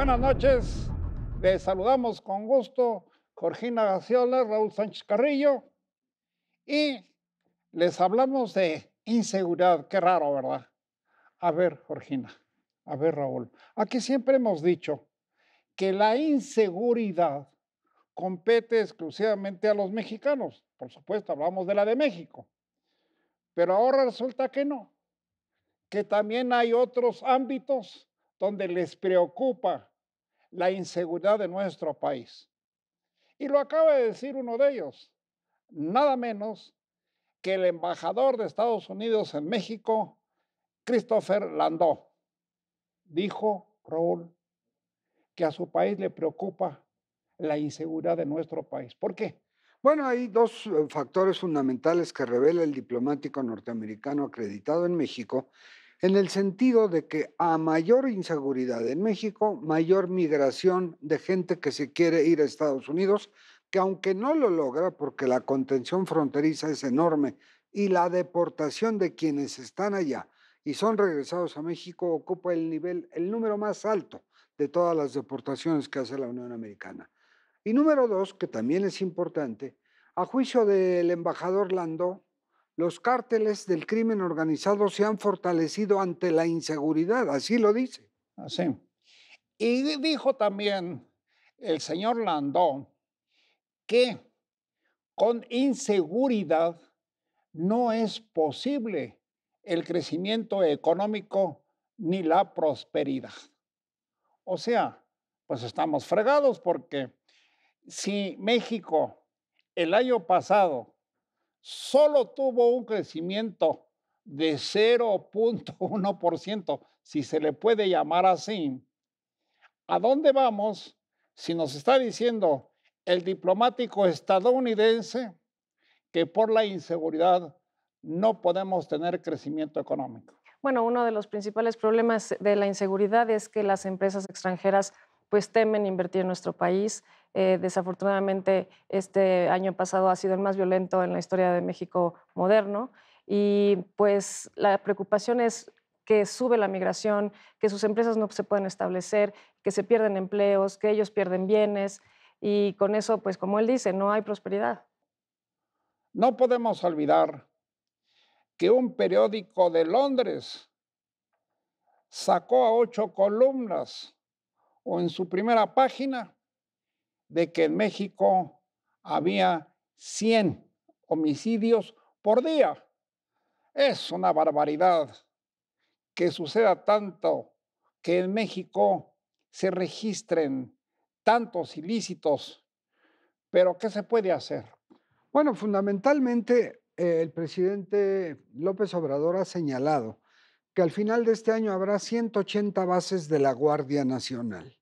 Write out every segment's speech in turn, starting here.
Buenas noches. Les saludamos con gusto Jorgina Gaciola, Raúl Sánchez Carrillo y les hablamos de inseguridad. Qué raro, ¿verdad? A ver, Jorgina, a ver, Raúl. Aquí siempre hemos dicho que la inseguridad compete exclusivamente a los mexicanos. Por supuesto, hablamos de la de México. Pero ahora resulta que no, que también hay otros ámbitos donde les preocupa la inseguridad de nuestro país. Y lo acaba de decir uno de ellos, nada menos que el embajador de Estados Unidos en México, Christopher Landau. Dijo Raúl que a su país le preocupa la inseguridad de nuestro país. ¿Por qué? Bueno, hay dos eh, factores fundamentales que revela el diplomático norteamericano acreditado en México en el sentido de que a mayor inseguridad en México, mayor migración de gente que se quiere ir a Estados Unidos, que aunque no lo logra porque la contención fronteriza es enorme y la deportación de quienes están allá y son regresados a México ocupa el nivel, el número más alto de todas las deportaciones que hace la Unión Americana. Y número dos, que también es importante, a juicio del embajador Landó, los cárteles del crimen organizado se han fortalecido ante la inseguridad, así lo dice. Así. Ah, y dijo también el señor Landó que con inseguridad no es posible el crecimiento económico ni la prosperidad. O sea, pues estamos fregados porque si México el año pasado solo tuvo un crecimiento de 0.1%, si se le puede llamar así. ¿A dónde vamos si nos está diciendo el diplomático estadounidense que por la inseguridad no podemos tener crecimiento económico? Bueno, uno de los principales problemas de la inseguridad es que las empresas extranjeras pues temen invertir en nuestro país. Eh, desafortunadamente, este año pasado ha sido el más violento en la historia de México moderno y pues la preocupación es que sube la migración, que sus empresas no se pueden establecer, que se pierden empleos, que ellos pierden bienes y con eso, pues como él dice, no hay prosperidad. No podemos olvidar que un periódico de Londres sacó a ocho columnas o en su primera página de que en México había 100 homicidios por día. Es una barbaridad que suceda tanto que en México se registren tantos ilícitos. Pero ¿qué se puede hacer? Bueno, fundamentalmente eh, el presidente López Obrador ha señalado que al final de este año habrá 180 bases de la Guardia Nacional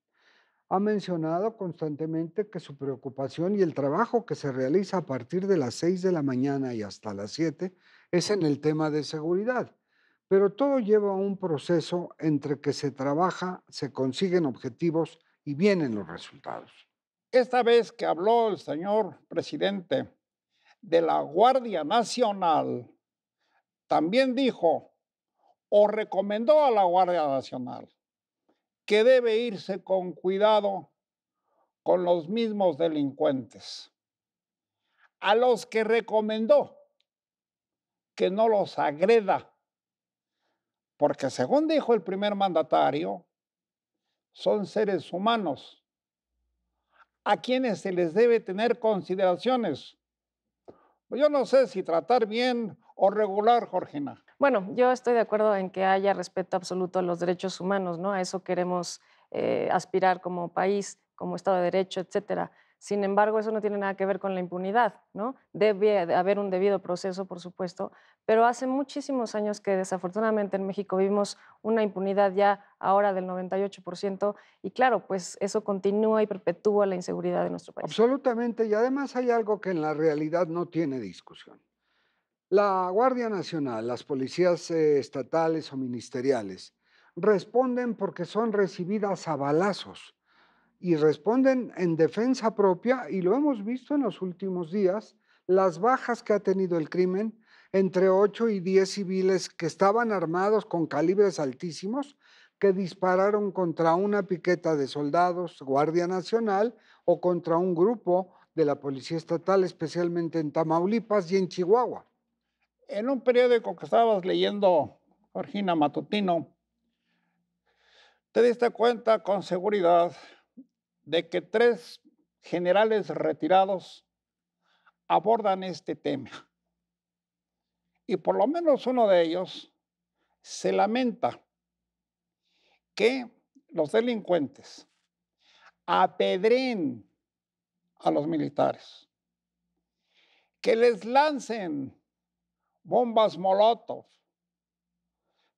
ha mencionado constantemente que su preocupación y el trabajo que se realiza a partir de las 6 de la mañana y hasta las 7 es en el tema de seguridad. Pero todo lleva a un proceso entre que se trabaja, se consiguen objetivos y vienen los resultados. Esta vez que habló el señor presidente de la Guardia Nacional, también dijo o recomendó a la Guardia Nacional que debe irse con cuidado con los mismos delincuentes, a los que recomendó que no los agreda, porque según dijo el primer mandatario, son seres humanos a quienes se les debe tener consideraciones. Pues yo no sé si tratar bien o regular, Jorgina. Bueno, yo estoy de acuerdo en que haya respeto absoluto a los derechos humanos, ¿no? A eso queremos eh, aspirar como país, como Estado de Derecho, etcétera. Sin embargo, eso no tiene nada que ver con la impunidad, ¿no? Debe haber un debido proceso, por supuesto, pero hace muchísimos años que desafortunadamente en México vimos una impunidad ya ahora del 98% y claro, pues eso continúa y perpetúa la inseguridad de nuestro país. Absolutamente, y además hay algo que en la realidad no tiene discusión. La Guardia Nacional, las policías eh, estatales o ministeriales responden porque son recibidas a balazos y responden en defensa propia y lo hemos visto en los últimos días, las bajas que ha tenido el crimen, entre 8 y 10 civiles que estaban armados con calibres altísimos que dispararon contra una piqueta de soldados, Guardia Nacional o contra un grupo de la Policía Estatal, especialmente en Tamaulipas y en Chihuahua en un periódico que estabas leyendo, Georgina Matutino, te diste cuenta con seguridad de que tres generales retirados abordan este tema. Y por lo menos uno de ellos se lamenta que los delincuentes apedreen a los militares, que les lancen bombas molotov,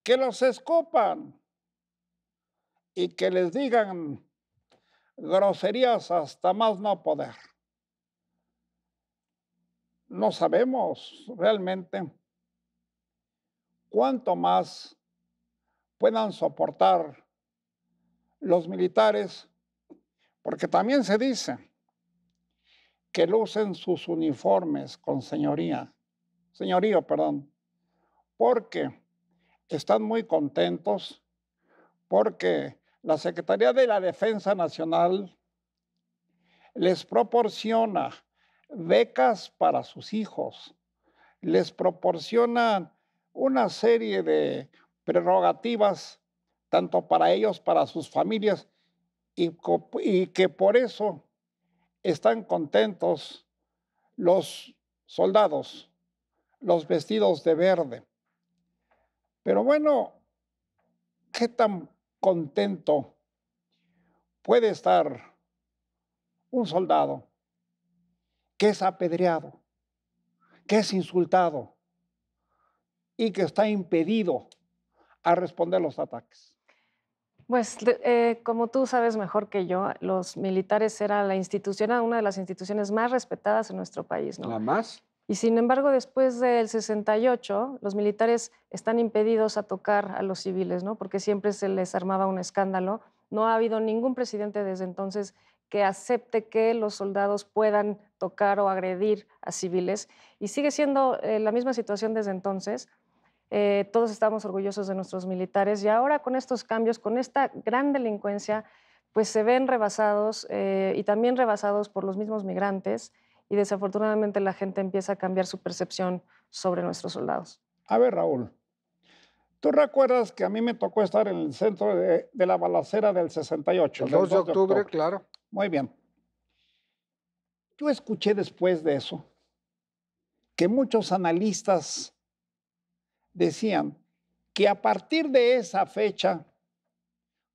que los escupan y que les digan groserías hasta más no poder. No sabemos realmente cuánto más puedan soportar los militares, porque también se dice que lucen sus uniformes con señoría señorío, perdón, porque están muy contentos, porque la Secretaría de la Defensa Nacional les proporciona becas para sus hijos, les proporciona una serie de prerrogativas, tanto para ellos, para sus familias, y, que por eso están contentos los soldados los vestidos de verde. Pero bueno, qué tan contento puede estar un soldado que es apedreado, que es insultado y que está impedido a responder los ataques. Pues eh, como tú sabes mejor que yo, los militares era la institución, una de las instituciones más respetadas en nuestro país, ¿no? La más. Y sin embargo, después del 68, los militares están impedidos a tocar a los civiles, ¿no? porque siempre se les armaba un escándalo. No ha habido ningún presidente desde entonces que acepte que los soldados puedan tocar o agredir a civiles. Y sigue siendo eh, la misma situación desde entonces. Eh, todos estamos orgullosos de nuestros militares y ahora con estos cambios, con esta gran delincuencia, pues se ven rebasados eh, y también rebasados por los mismos migrantes y desafortunadamente la gente empieza a cambiar su percepción sobre nuestros soldados. A ver, Raúl, ¿tú recuerdas que a mí me tocó estar en el centro de, la balacera del 68? El 2, de octubre, claro. Muy bien. Yo escuché después de eso que muchos analistas decían que a partir de esa fecha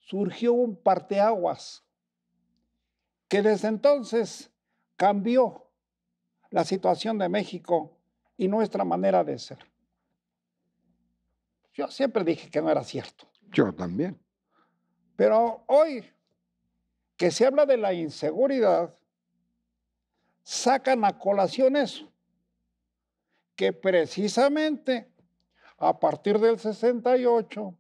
surgió un parteaguas que desde entonces cambió la situación de México y nuestra manera de ser. Yo siempre dije que no era cierto. Yo también. Pero hoy que se habla de la inseguridad, sacan a colación eso, que precisamente a partir del 68,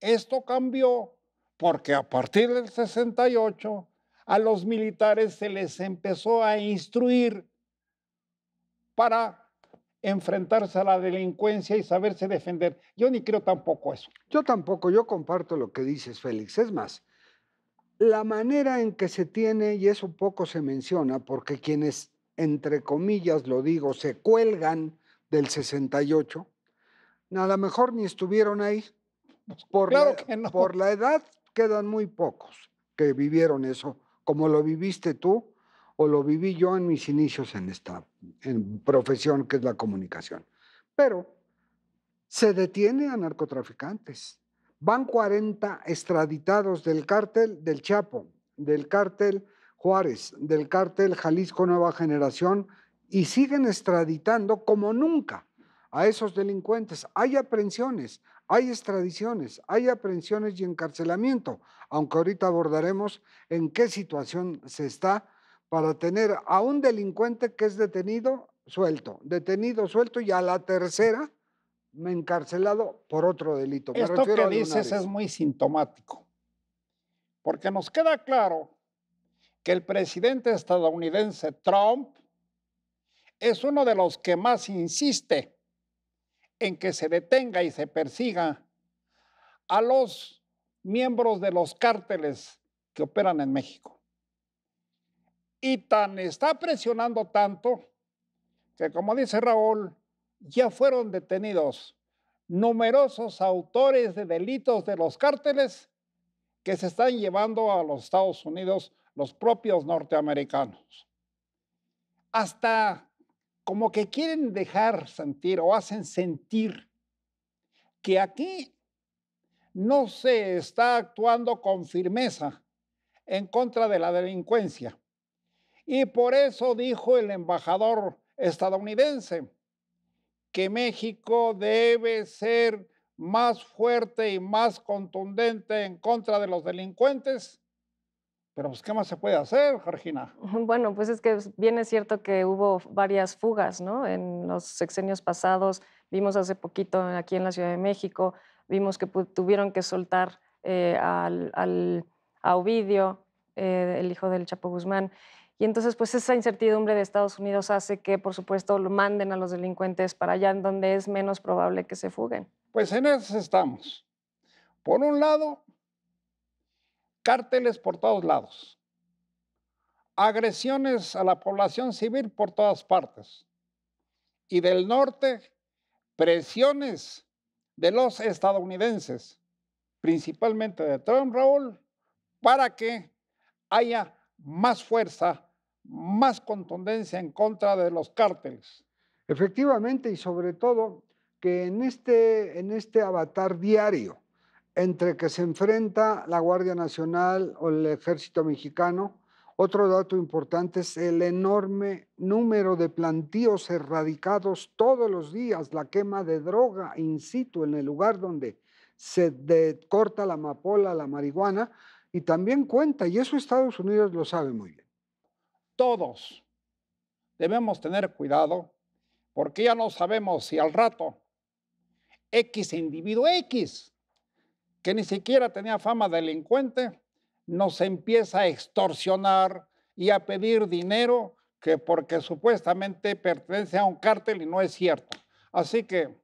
esto cambió porque a partir del 68 a los militares se les empezó a instruir para enfrentarse a la delincuencia y saberse defender. Yo ni creo tampoco eso. Yo tampoco, yo comparto lo que dices, Félix. Es más, la manera en que se tiene, y eso poco se menciona, porque quienes, entre comillas lo digo, se cuelgan del 68, nada mejor ni estuvieron ahí. Por, claro por la edad quedan muy pocos que vivieron eso, como lo viviste tú o lo viví yo en mis inicios en esta profesión que es la comunicación. Pero se detiene a narcotraficantes. Van 40 extraditados del cártel del Chapo, del cártel Juárez, del cártel Jalisco Nueva Generación y siguen extraditando como nunca a esos delincuentes. Hay aprehensiones, hay extradiciones, hay aprehensiones y encarcelamiento, aunque ahorita abordaremos en qué situación se está para tener a un delincuente que es detenido, suelto, detenido, suelto y a la tercera encarcelado por otro delito. Esto que dices es muy sintomático, porque nos queda claro que el presidente estadounidense Trump es uno de los que más insiste en que se detenga y se persiga a los miembros de los cárteles que operan en México. Y tan está presionando tanto que, como dice Raúl, ya fueron detenidos numerosos autores de delitos de los cárteles que se están llevando a los Estados Unidos los propios norteamericanos. Hasta como que quieren dejar sentir o hacen sentir que aquí no se está actuando con firmeza en contra de la delincuencia, y por eso dijo el embajador estadounidense que México debe ser más fuerte y más contundente en contra de los delincuentes. Pero pues, ¿qué más se puede hacer, Georgina? Bueno, pues es que bien es cierto que hubo varias fugas, ¿no? En los sexenios pasados, vimos hace poquito aquí en la Ciudad de México, vimos que tuvieron que soltar eh, al, al, a Ovidio, eh, el hijo del Chapo Guzmán. Y entonces, pues esa incertidumbre de Estados Unidos hace que, por supuesto, lo manden a los delincuentes para allá, en donde es menos probable que se fuguen. Pues en eso estamos. Por un lado, cárteles por todos lados, agresiones a la población civil por todas partes y del norte, presiones de los estadounidenses, principalmente de Trump Raúl, para que haya más fuerza más contundencia en contra de los cárteles. Efectivamente, y sobre todo que en este, en este avatar diario entre que se enfrenta la Guardia Nacional o el ejército mexicano, otro dato importante es el enorme número de plantíos erradicados todos los días, la quema de droga in situ en el lugar donde se corta la amapola, la marihuana, y también cuenta, y eso Estados Unidos lo sabe muy bien todos debemos tener cuidado porque ya no sabemos si al rato X individuo X, que ni siquiera tenía fama de delincuente, nos empieza a extorsionar y a pedir dinero que porque supuestamente pertenece a un cártel y no es cierto. Así que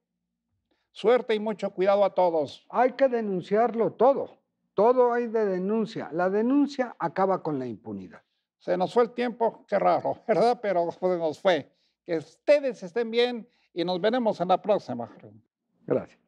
suerte y mucho cuidado a todos. Hay que denunciarlo todo, todo hay de denuncia. La denuncia acaba con la impunidad. Se nos fue el tiempo, qué raro, ¿verdad? Pero se nos fue. Que ustedes estén bien y nos veremos en la próxima. Gracias.